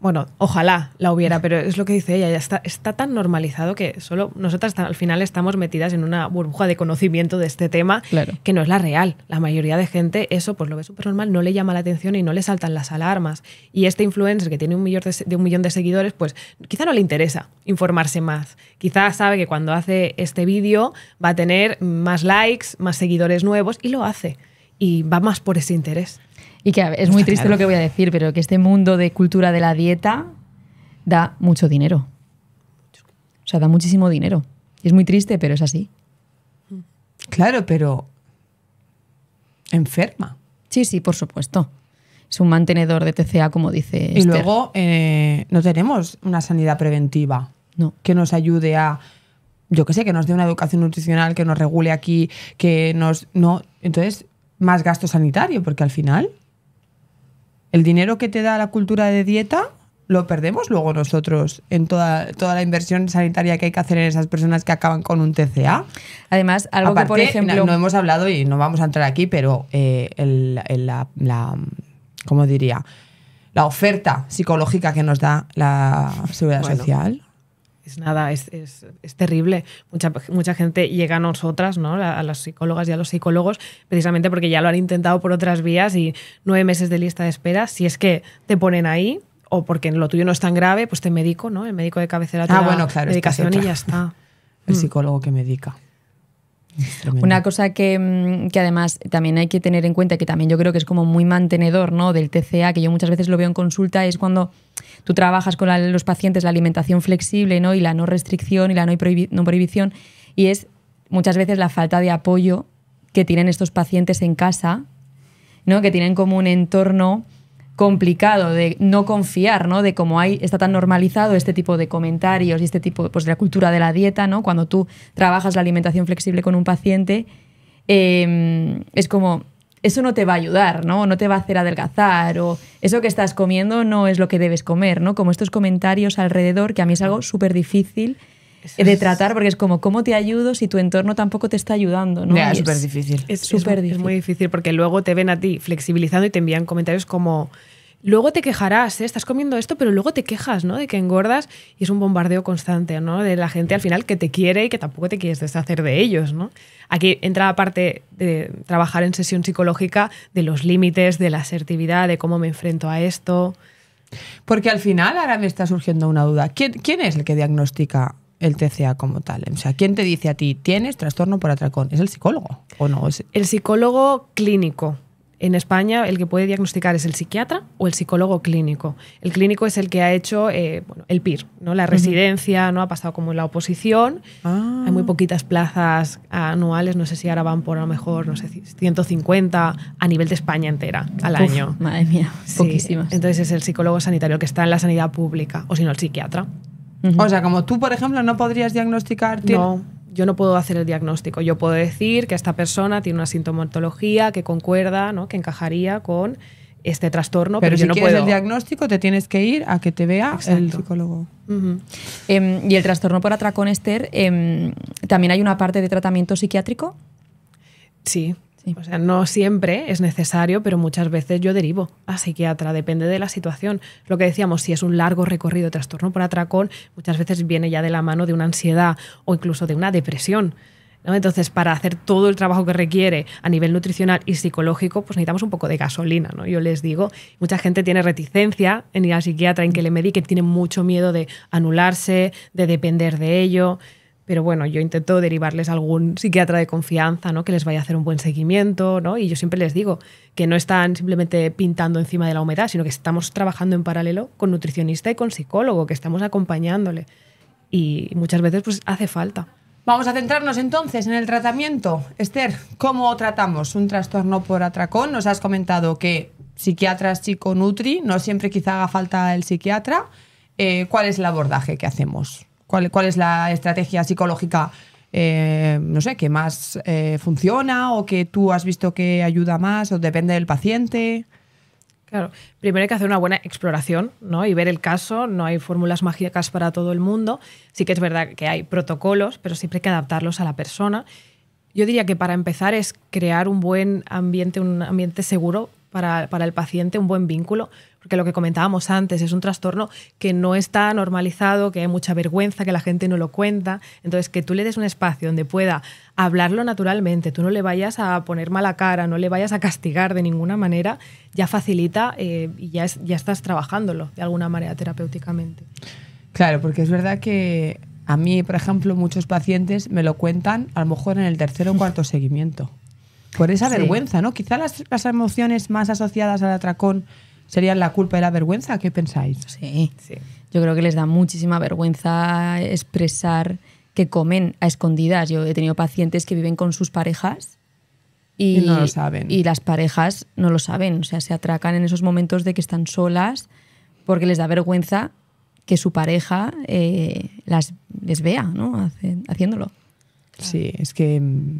Bueno, ojalá la hubiera, pero es lo que dice ella, ya está, tan normalizado que solo nosotras al final estamos metidas en una burbuja de conocimiento de este tema que no es la real. La mayoría de gente eso pues lo ve súper normal, no le llama la atención y no le saltan las alarmas. Y este influencer que tiene un de, un millón de seguidores, pues quizá no le interesa informarse más. Quizá sabe que cuando hace este vídeo va a tener más likes, más seguidores nuevos y lo hace. Y va más por ese interés. Y que es muy triste lo que voy a decir, pero que este mundo de cultura de la dieta da mucho dinero. O sea, da muchísimo dinero. Y es muy triste, pero es así. Claro, pero enferma. Sí, sí, por supuesto. Es un mantenedor de TCA, como dice. Y luego eh, no tenemos una sanidad preventiva que nos ayude a, yo qué sé, que nos dé una educación nutricional, que nos regule aquí, que nos... No, entonces, más gasto sanitario, porque al final el dinero que te da la cultura de dieta lo perdemos luego nosotros en toda, toda la inversión sanitaria que hay que hacer en esas personas que acaban con un TCA. Además, algo que, por ejemplo. No hemos hablado y no vamos a entrar aquí, pero eh, la, la. diría? La oferta psicológica que nos da la seguridad social es nada, es, es, terrible. Mucha, mucha gente llega a nosotras, ¿no? a las psicólogas y a los psicólogos, precisamente porque ya lo han intentado por otras vías y nueve meses de lista de espera, si es que te ponen ahí o porque lo tuyo no es tan grave, pues te medico, ¿no? El médico de cabecera te ah, bueno, claro, medicación y ya está. [LAUGHS] El mm. psicólogo que medica. Una cosa mm, que, además también hay que tener en cuenta, que también yo creo que es como muy mantenedor ¿no? del TCA, que yo muchas veces lo veo en consulta, es cuando tú trabajas con los pacientes la alimentación flexible ¿no? y la no restricción y la no, no prohibición, y es muchas veces la falta de apoyo que tienen estos pacientes en casa, ¿no? que tienen como un entorno complicado de no confiar, ¿no? De cómo hay, está tan normalizado este tipo de comentarios y este tipo pues, de la cultura de la dieta, ¿no? Cuando tú trabajas la alimentación flexible con un paciente, em, es como, eso no te va a ayudar, ¿no? No te va a hacer adelgazar o eso que estás comiendo no es lo que debes comer, ¿no? Como estos comentarios alrededor, que a mí es algo súper difícil eh, de tratar porque es como, ¿cómo te ayudo si tu entorno tampoco te está ayudando? ¿no? es súper difícil. Es súper difícil. Es muy difícil porque luego te ven a ti flexibilizando y te envían comentarios como luego te quejarás, ¿eh? estás comiendo esto, pero luego te quejas, ¿no? De que engordas y es un bombardeo constante, ¿no? De la gente al final que te quiere y que tampoco te quieres deshacer de ellos, ¿no? Aquí entra la parte de trabajar en sesión psicológica de los límites, de la asertividad, de cómo me enfrento a esto. Porque al final ahora me está surgiendo una duda. ¿Quién, es el que diagnostica el TCA como tal? O sea, ¿quién te dice a ti, tienes trastorno por atracón? ¿Es el psicólogo o no? ¿Es... El psicólogo clínico. En España el que puede diagnosticar es el psiquiatra o el psicólogo clínico. El clínico es el que ha hecho eh, el PIR, ¿no? la residencia, no ha pasado como en la oposición. Ah. Hay muy poquitas plazas anuales, no sé si ahora van por a lo mejor, no sé, 150 a nivel de España entera al año. Madre mía, poquísimas. Entonces es el psicólogo sanitario que está en la sanidad pública o si no el psiquiatra. O sea, como tú, por ejemplo, no podrías diagnosticar... No yo no puedo hacer el diagnóstico. Yo puedo decir que esta persona tiene una sintomatología que concuerda, que encajaría con este trastorno, pero, si no quieres puedo. el diagnóstico te tienes que ir a que te vea el psicólogo. Em, y el trastorno por atracón Esther, em, también hay una parte de tratamiento psiquiátrico. Sí, no siempre es necesario, pero muchas veces yo derivo a psiquiatra, depende de la situación. Lo que decíamos, si es un largo recorrido de trastorno por atracón, muchas veces viene ya de la mano de una ansiedad o incluso de una depresión. Entonces, para hacer todo el trabajo que requiere a nivel nutricional y psicológico, pues necesitamos un poco de gasolina, ¿no? Yo les digo, mucha gente tiene reticencia en ir al psiquiatra, en que le mediquen, tiene mucho miedo de anularse, de depender de ello pero bueno, yo intento derivarles algún psiquiatra de confianza, ¿no? Que les vaya a hacer un buen seguimiento, ¿no? Y yo siempre les digo que no están simplemente pintando encima de la humedad, sino que estamos trabajando en paralelo con nutricionista y con psicólogo, que estamos acompañándole. Y muchas veces pues hace falta. Vamos a centrarnos entonces en el tratamiento. Esther, ¿cómo tratamos un trastorno por atracón? Nos has comentado que psiquiatra psiquiatras, nutri, no siempre quizá haga falta el psiquiatra. Eh, ¿Cuál es el abordaje que hacemos? ¿Cuál, es la estrategia psicológica? Eh, no sé, que más eh, funciona o que tú has visto que ayuda más o depende del paciente? Claro, primero hay que hacer una buena exploración y ver el caso. No hay fórmulas mágicas para todo el mundo. Sí que es verdad que hay protocolos, pero siempre hay que adaptarlos a la persona. Yo diría que para empezar es crear un buen ambiente, un ambiente seguro para, el paciente, un buen vínculo, porque lo que comentábamos antes es un trastorno que no está normalizado, que hay mucha vergüenza, que la gente no lo cuenta, entonces que tú le des un espacio donde pueda hablarlo naturalmente, tú no le vayas a poner mala cara, no le vayas a castigar de ninguna manera, ya facilita eh, y ya, ya estás trabajándolo de alguna manera terapéuticamente. Claro, porque es verdad que a mí, por ejemplo, muchos pacientes me lo cuentan a lo mejor en el tercer o cuarto [LAUGHS] seguimiento. Por esa vergüenza, ¿no? Quizá las, emociones más asociadas al atracón serían la culpa y la vergüenza. ¿Qué pensáis? Sí. sí. Yo creo que les da muchísima vergüenza expresar que comen a escondidas. Yo he tenido pacientes que viven con sus parejas y, no lo saben. Y las parejas no lo saben. O sea, se atracan en esos momentos de que están solas porque les da vergüenza que su pareja eh, las, les vea ¿no? haciéndolo. Sí, es que mm,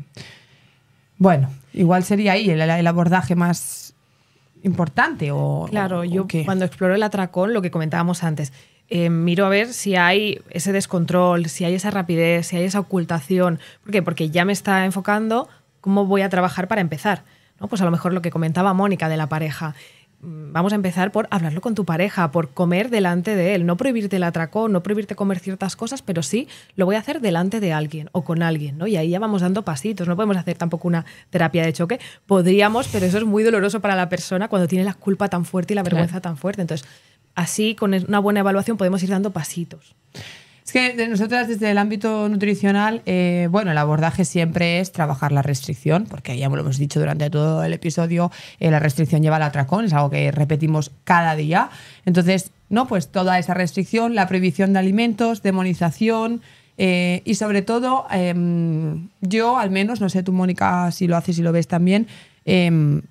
bueno, igual sería ahí el, abordaje más importante o... Claro, yo cuando exploro el atracón, lo que comentábamos antes, eh, miro a ver si hay ese descontrol, si hay esa rapidez, si hay esa ocultación. ¿Por qué? Porque ya me está enfocando cómo voy a trabajar para empezar. ¿no? Pues a lo mejor lo que comentaba Mónica de la pareja. Mm, vamos a empezar por hablarlo con tu pareja, por comer delante de él, no prohibirte el atracón, no prohibirte comer ciertas cosas, pero sí lo voy a hacer delante de alguien o con alguien, ¿no? Y ahí ya vamos dando pasitos, no podemos hacer tampoco una terapia de choque, podríamos, pero eso es muy doloroso para la persona cuando tiene la culpa tan fuerte y la vergüenza tan fuerte. Entonces, así con una buena evaluación podemos ir dando pasitos. Es que de nosotras desde el ámbito nutricional, eh, bueno, el abordaje siempre es trabajar la restricción, porque ya lo hemos dicho durante todo el episodio, eh, la restricción lleva al atracón, es algo que repetimos cada día. Entonces, no, pues toda esa restricción, la prohibición de alimentos, demonización, eh, y sobre todo, em, yo al menos, no sé tú, Mónica, si lo haces y lo ves también, em,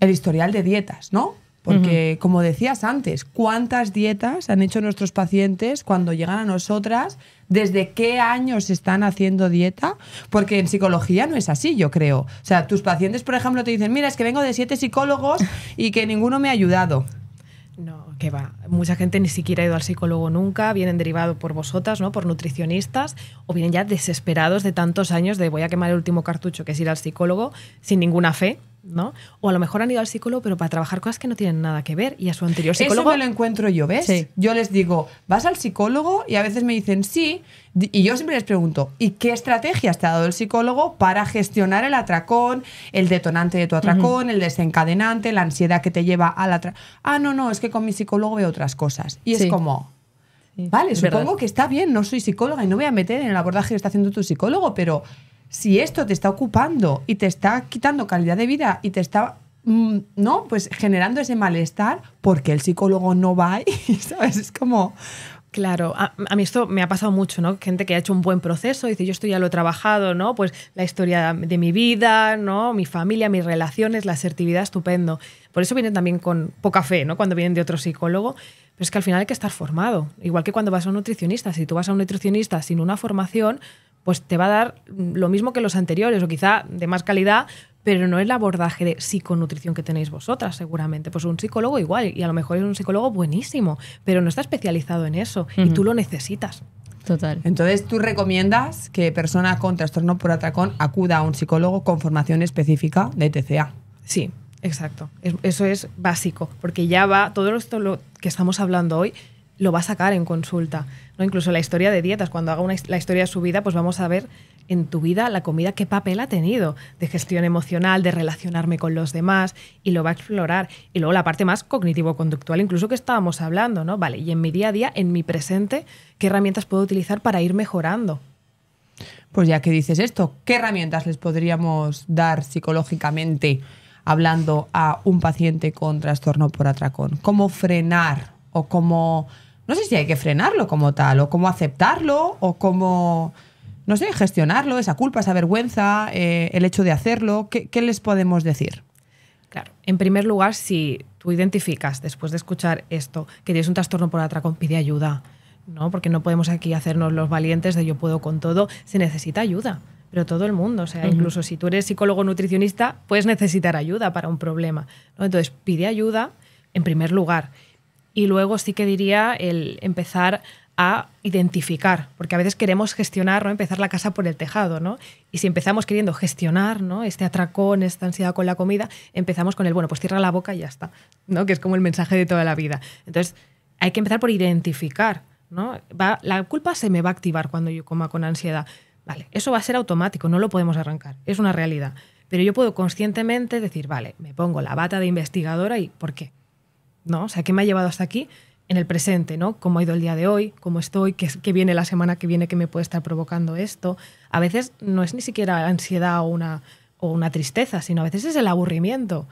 el historial de dietas, ¿no? Porque, como decías antes, ¿cuántas dietas han hecho nuestros pacientes cuando llegan a nosotras? ¿Desde qué años están haciendo dieta? Porque en psicología no es así, yo creo. O sea, tus pacientes, por ejemplo, te dicen, mira, es que vengo de siete psicólogos y que ninguno me ha ayudado. No, que va. Mucha gente ni siquiera ha ido al psicólogo nunca, vienen derivados por vosotras, ¿no? Por nutricionistas, o vienen ya desesperados de tantos años de voy a quemar el último cartucho, que es ir al psicólogo, sin ninguna fe, ¿no? O a lo mejor han ido al psicólogo, pero para trabajar cosas que no tienen nada que ver y a su anterior psicólogo. Eso me lo encuentro yo, ¿ves? Yo les digo, ¿vas al psicólogo? Y a veces me dicen sí. Y yo siempre les pregunto, ¿y qué estrategias te ha dado el psicólogo para gestionar el atracón, el detonante de tu atracón, el desencadenante, la ansiedad que te lleva al atracón? Ah, no, no, es que con mi psicólogo veo otras cosas. Y es como, vale, supongo que está bien, no soy psicóloga y no voy a meter en el abordaje que está haciendo tu psicólogo, pero si esto te está ocupando y te está quitando calidad de vida y te está mm, no pues generando ese malestar porque el psicólogo no va y [LAUGHS] sabes es como Claro, a, mí esto me ha pasado mucho, ¿no? Gente que ha hecho un buen proceso, dice, yo esto ya lo he trabajado, ¿no? Pues la historia de mi vida, ¿no? Mi familia, mis relaciones, la asertividad, estupendo. Por eso vienen también con poca fe, ¿no? Cuando vienen de otro psicólogo. Pero es que al final hay que estar formado. Igual que cuando vas a un nutricionista. Si tú vas a un nutricionista sin una formación, pues te va a dar lo mismo que los anteriores o quizá de más calidad, pero no el abordaje de psiconutrición que tenéis vosotras, seguramente. Pues un psicólogo igual, y a lo mejor es un psicólogo buenísimo, pero no está especializado en eso y tú lo necesitas. Total. Entonces, ¿tú recomiendas que persona con trastorno por atracón acuda a un psicólogo con formación específica de TCA? Sí, exacto. Eso es básico, porque ya va todo esto lo que estamos hablando hoy lo va a sacar en consulta. ¿no? Incluso la historia de dietas, cuando haga la historia de su vida, pues vamos a ver en tu vida la comida qué papel ha tenido de gestión emocional, de relacionarme con los demás, y lo va a explorar. Y luego la parte más cognitivo-conductual, incluso que estábamos hablando, ¿no? Vale, y en mi día a día, en mi presente, ¿qué herramientas puedo utilizar para ir mejorando? Pues ya que dices esto, ¿qué herramientas les podríamos dar psicológicamente hablando a un paciente con trastorno por atracón? ¿Cómo frenar o cómo no sé si hay que frenarlo como tal, o cómo aceptarlo, o cómo, no sé, gestionarlo, esa culpa, esa vergüenza, eh, el hecho de hacerlo. ¿Qué, les podemos decir? Claro, en primer lugar, si tú identificas después de escuchar esto que tienes un trastorno por atracón, pide ayuda, ¿no? Porque no podemos aquí hacernos los valientes de yo puedo con todo, se necesita ayuda pero todo el mundo. O sea, incluso si tú eres psicólogo nutricionista, puedes necesitar ayuda para un problema. Entonces, pide ayuda en primer lugar. Y luego sí que diría el empezar a identificar, porque a veces queremos gestionar, empezar la casa por el tejado, ¿no? Y si empezamos queriendo gestionar, ¿no? Este atracón, esta ansiedad con la comida, empezamos con el, bueno, pues cierra la boca y ya está, ¿no? Que es como el mensaje de toda la vida. Entonces, hay que empezar por identificar, ¿no? la culpa se me va a activar cuando yo coma con ansiedad. Vale, eso va a ser automático, no lo podemos arrancar, es una realidad. Pero yo puedo conscientemente decir, vale, me pongo la bata de investigadora y ¿por qué? ¿no? O sea, ¿qué me ha llevado hasta aquí? En el presente, ¿no? ¿Cómo ha ido el día de hoy? ¿Cómo estoy? ¿Qué, viene la semana que viene que me puede estar provocando esto? A veces no es ni siquiera ansiedad o una, o una tristeza, sino a veces es el aburrimiento,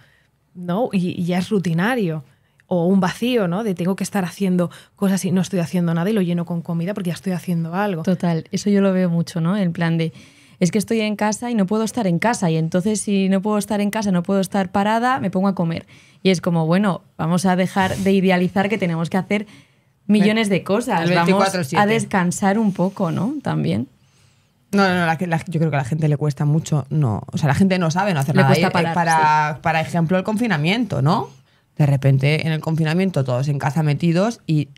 ¿no? Y, ya es rutinario. O un vacío, ¿no? De tengo que estar haciendo cosas y no estoy haciendo nada y lo lleno con comida porque ya estoy haciendo algo. Total, eso yo lo veo mucho, ¿no? El plan de es que estoy en casa y no puedo estar en casa y entonces si no puedo estar en casa, no puedo estar parada, me pongo a comer. Y es como, bueno, vamos a dejar de idealizar que tenemos que hacer millones de cosas, vamos a descansar un poco, ¿no? También. No, no, no yo creo que a la gente le cuesta mucho, no, o sea, la gente no sabe no hacer le nada. Cuesta eh, eh, para, para ejemplo, el confinamiento, ¿no? De repente en el confinamiento todos en casa metidos y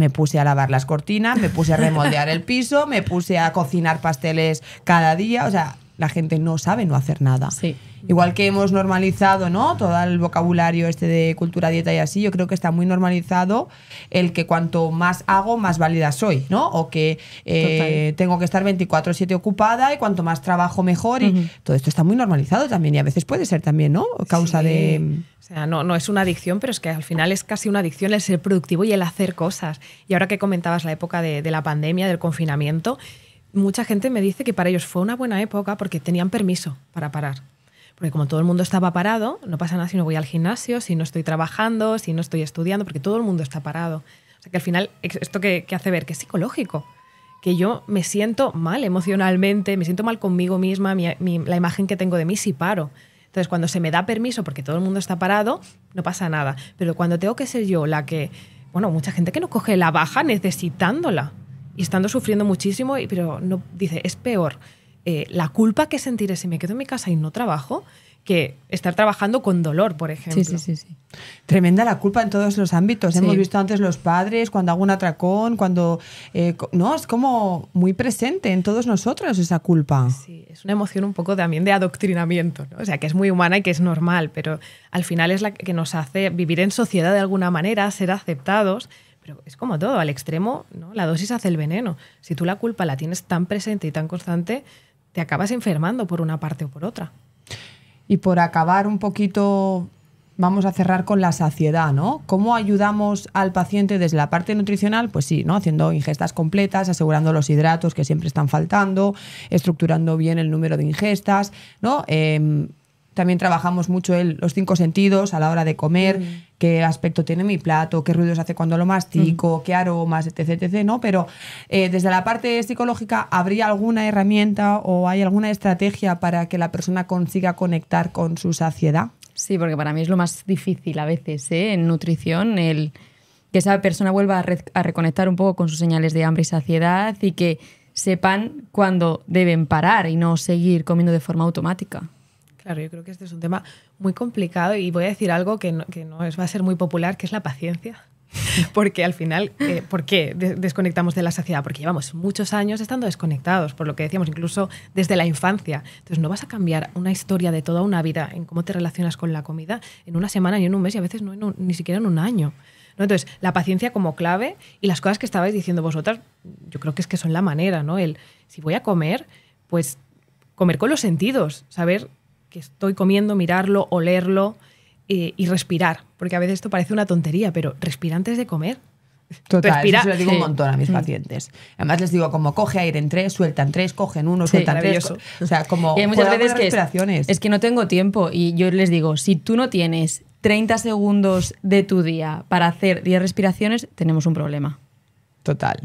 me puse a lavar las cortinas, me puse a remoldear el piso, me puse a cocinar pasteles cada día, o sea, la gente no sabe no hacer nada. Igual que hemos normalizado, ¿no? Todo el vocabulario este de cultura, dieta y así, yo creo que está muy normalizado el que cuanto más hago, más válida soy, ¿no? O que eh, tengo que estar 24/7 ocupada y cuanto más trabajo, mejor. todo esto está muy normalizado también y a veces puede ser también, ¿no? Causa de... O sea, no, es una adicción, pero es que al final es casi una adicción el ser productivo y el hacer cosas. Y ahora que comentabas la época de la pandemia, del confinamiento, mucha gente me dice que para ellos fue una buena época porque tenían permiso para parar. Porque como todo el mundo estaba parado, no pasa nada si no voy al gimnasio, si no estoy trabajando, si no estoy estudiando, porque todo el mundo está parado. O sea que al final, esto que, hace ver que es psicológico, que yo me siento mal emocionalmente, me siento mal conmigo misma, la imagen que tengo de mí si paro. Entonces, cuando se me da permiso, porque todo el mundo está parado, no pasa nada. Pero cuando tengo que ser yo la que, bueno, mucha gente que no coge la baja necesitándola y estando sufriendo muchísimo, y, pero no, dice, es peor eh, la culpa que sentiré si me quedo en mi casa y no trabajo que estar trabajando con dolor, por ejemplo. Sí, sí, sí. Tremenda la culpa en todos los ámbitos. Hemos visto antes los padres, cuando hago un atracón, cuando... Eh, no, es como muy presente en todos nosotros esa culpa. Sí, es una emoción un poco también de adoctrinamiento, ¿no? O sea, que es muy humana y que es normal, pero al final es la que nos hace vivir en sociedad de alguna manera, ser aceptados pero es como todo, al extremo, ¿no? la dosis hace el veneno. Si tú la culpa la tienes tan presente y tan constante, te acabas enfermando por una parte o por otra. Y por acabar un poquito, vamos a cerrar con la saciedad, ¿no? ¿Cómo ayudamos al paciente desde la parte nutricional? Pues sí, ¿no? Haciendo ingestas completas, asegurando los hidratos que siempre están faltando, estructurando bien el número de ingestas, ¿no? Em, también trabajamos mucho el, los cinco sentidos a la hora de comer, mm. qué aspecto tiene mi plato, qué ruidos hace cuando lo mastico, mm. qué aromas, etc, Pero eh, desde la parte psicológica, ¿habría alguna herramienta o hay alguna estrategia para que la persona consiga conectar con su saciedad? Sí, porque para mí es lo más difícil a veces ¿eh? en nutrición, el que esa persona vuelva a, a reconectar un poco con sus señales de hambre y saciedad y que sepan cuándo deben parar y no seguir comiendo de forma automática. Claro, yo creo que este es un tema muy complicado y voy a decir algo que no, que no es, va a ser muy popular, que es la paciencia. [LAUGHS] Porque al final, eh, ¿por qué desconectamos de la saciedad? Porque llevamos muchos años estando desconectados, por lo que decíamos, incluso desde la infancia. Entonces, no vas a cambiar una historia de toda una vida en cómo te relacionas con la comida en una semana, y en un mes, y a veces no ni siquiera en un año. ¿no? Entonces, la paciencia como clave y las cosas que estabais diciendo vosotras, yo creo que es que son la manera, ¿no? El, si voy a comer, pues comer con los sentidos, saber que estoy comiendo, mirarlo, olerlo eh, y respirar. Porque a veces esto parece una tontería, pero respirar antes de comer. Total, Eso se digo un montón a mis mm. pacientes. Además les digo como coge aire en tres, sueltan tres, cogen uno, sueltan tres. O sea, como hay muchas veces que Es, es que no tengo tiempo y yo les digo, si tú no tienes 30 segundos de tu día para hacer 10 respiraciones, tenemos un problema. Total.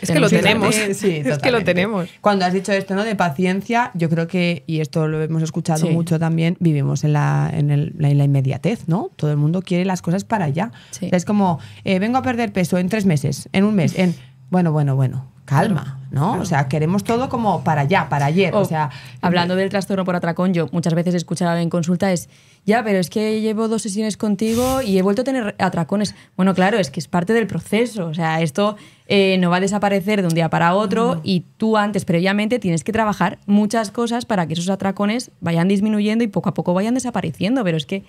Es que, lo tenemos. [LAUGHS] es que lo tenemos. Cuando has dicho esto, ¿no? De paciencia, yo creo que, y esto lo hemos escuchado mucho también, vivimos en la, en, la inmediatez, ¿no? Todo el mundo quiere las cosas para allá. es como, eh, vengo a perder peso en tres meses, en un mes, en. Bueno, bueno, bueno calma. ¿no? O sea, queremos todo como para allá, para ayer. O, oh, sea, hablando del trastorno por atracón, yo muchas veces he escuchado en consulta es, ya, pero es que llevo dos sesiones contigo y he vuelto a tener atracones. Bueno, claro, es que es parte del proceso. O sea, esto eh, no va a desaparecer de un día para otro y tú antes, previamente, tienes que trabajar muchas cosas para que esos atracones vayan disminuyendo y poco a poco vayan desapareciendo. Pero es que,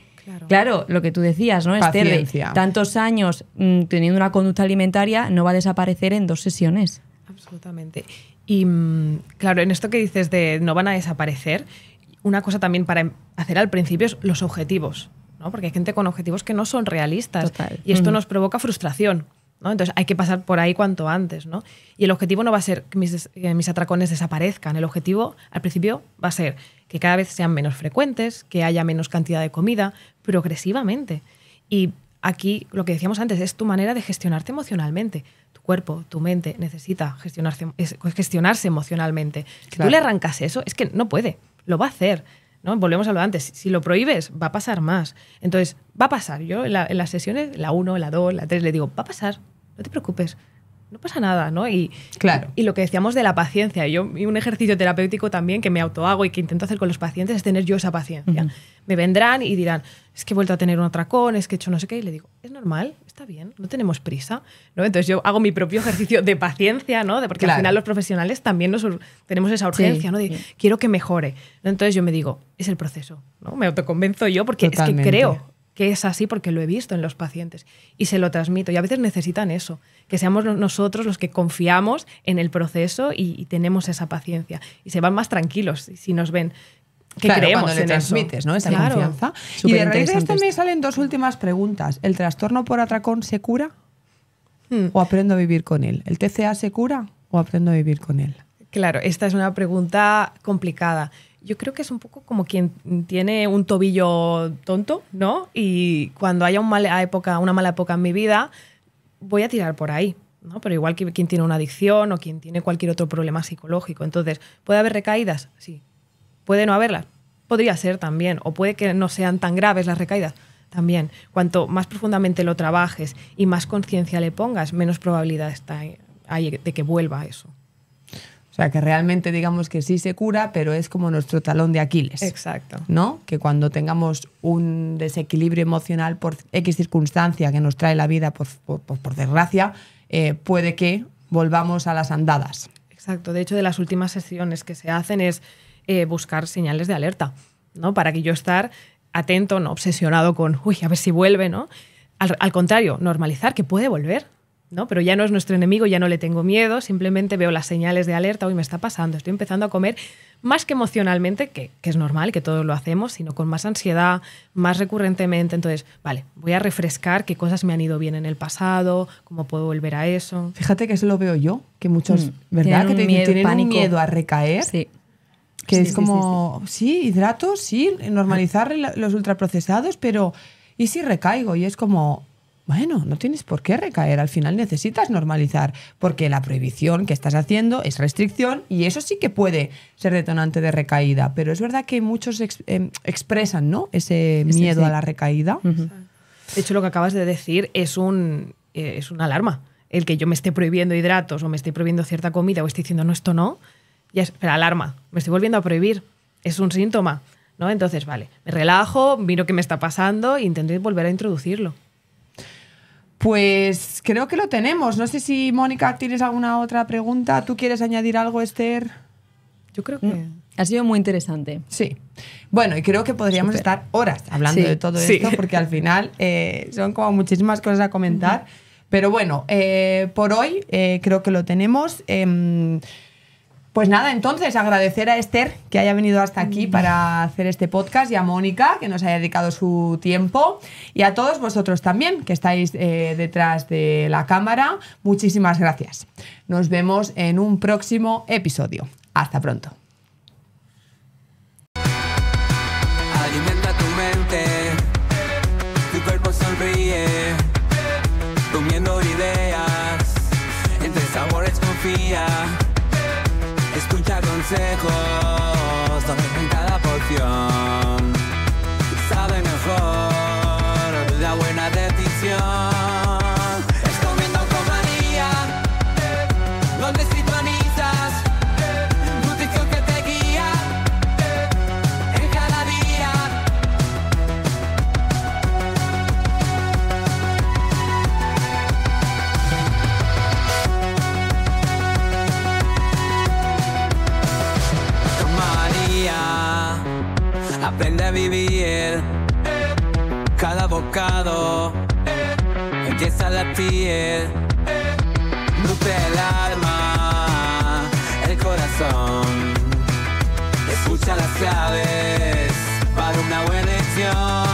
claro, lo que tú decías, ¿no? Esther, tantos años mm, teniendo una conducta alimentaria no va a desaparecer en dos sesiones. Absolutamente. Y mm, claro, en esto que dices de no van a desaparecer, una cosa también para em, hacer al principio es los objetivos, ¿no? Porque hay gente con objetivos que no son realistas y esto nos provoca frustración. Entonces hay que pasar por ahí cuanto antes, ¿no? Y el objetivo no va a ser que mis, que mis, atracones desaparezcan. El objetivo al principio va a ser que cada vez sean menos frecuentes, que haya menos cantidad de comida, progresivamente. Y Aquí lo que decíamos antes es tu manera de gestionarte emocionalmente. Tu cuerpo, tu mente necesita gestionarse, emocionalmente. Si tú le arrancas eso, es que no puede, lo va a hacer. ¿no? Volvemos a lo antes, si lo prohíbes, va a pasar más. Entonces, va a pasar. Yo en, en las sesiones, la 1, la 2, la 3, le digo, va a pasar, no te preocupes no pasa nada, ¿no? Y, y lo que decíamos de la paciencia, yo y un ejercicio terapéutico también que me hago y que intento hacer con los pacientes es tener yo esa paciencia. Me vendrán y dirán, es que he vuelto a tener un atracón, es que he hecho no sé qué, y le digo, es normal, está bien, no tenemos prisa, ¿no? Entonces yo hago mi propio ejercicio de paciencia, ¿no? porque al final los profesionales también nos, tenemos esa urgencia, ¿no? quiero que mejore. Entonces yo me digo, es el proceso, ¿no? Me autoconvenzo yo porque es que creo que es así porque lo he visto en los pacientes y se lo transmito. Y a veces necesitan eso, que seamos nosotros los que confiamos en el proceso y, tenemos esa paciencia. Y se van más tranquilos si nos ven que creemos transmites, ¿no? Esa claro. confianza. y de raíz de esto me salen dos últimas preguntas. ¿El trastorno por atracón se cura hmm. o aprendo a vivir con él? ¿El TCA se cura o aprendo a vivir con él? Claro, esta es una pregunta complicada yo creo que es un poco como quien tiene un tobillo tonto, ¿no? Y cuando haya una mala época, en mi vida, voy a tirar por ahí, ¿no? Pero igual que quien tiene una adicción o quien tiene cualquier otro problema psicológico. Entonces, ¿puede haber recaídas? Sí. ¿Puede no haberlas? Podría ser también. O puede que no sean tan graves las recaídas. También, cuanto más profundamente lo trabajes y más conciencia le pongas, menos probabilidad está de que vuelva eso. O sea, que realmente digamos que sí se cura, pero es como nuestro talón de Aquiles. Exacto. ¿No? Que cuando tengamos un desequilibrio emocional por X circunstancia que nos trae la vida, por, desgracia, eh, puede que volvamos a las andadas. Exacto. De hecho, de las últimas sesiones que se hacen es eh, buscar señales de alerta, ¿no? Para que yo estar atento, no obsesionado con, uy, a ver si vuelve, ¿no? Al, al contrario, normalizar que puede volver, ¿no? Pero ya no es nuestro enemigo, ya no le tengo miedo, simplemente veo las señales de alerta, hoy me está pasando, estoy empezando a comer más que emocionalmente, que, es normal, que todos lo hacemos, sino con más ansiedad, más recurrentemente. Entonces, vale, voy a refrescar qué cosas me han ido bien en el pasado, cómo puedo volver a eso. Fíjate que eso lo veo yo, que muchos, mm. ¿verdad? que tienen un miedo a recaer. Sí. Que es como, sí, hidratos, sí, normalizar [LAUGHS] los ultraprocesados, pero ¿y si recaigo? Y es como, bueno, no tienes por qué recaer, al final necesitas normalizar, porque la prohibición que estás haciendo es restricción y eso sí que puede ser detonante de recaída, pero es verdad que muchos em, expresan ¿no? ese miedo a la recaída. De hecho, lo que acabas de decir es, un, eh, es una alarma. El que yo me esté prohibiendo hidratos o me esté prohibiendo cierta comida o esté diciendo no, esto no, ya es pero alarma, me estoy volviendo a prohibir, es un síntoma. ¿no? Entonces, vale, me relajo, miro qué me está pasando e intento volver a introducirlo. Pues creo que lo tenemos. No sé si, Mónica, tienes alguna otra pregunta. ¿Tú quieres añadir algo, Esther? Yo creo mm. que... Ha sido muy interesante. Sí. Bueno, y creo que podríamos estar horas hablando de todo esto, porque al final eh, son como muchísimas cosas a comentar. Pero bueno, eh, por hoy eh, creo que lo tenemos. Em, pues nada, entonces agradecer a Esther que haya venido hasta aquí mm. para hacer este podcast y a Mónica que nos haya dedicado su tiempo y a todos vosotros también que estáis eh, detrás de la cámara. Muchísimas gracias. Nos vemos en un próximo episodio. Hasta pronto. and close Empieza la piel nutre el alma, el corazón. Escucha las claves para una buena elección.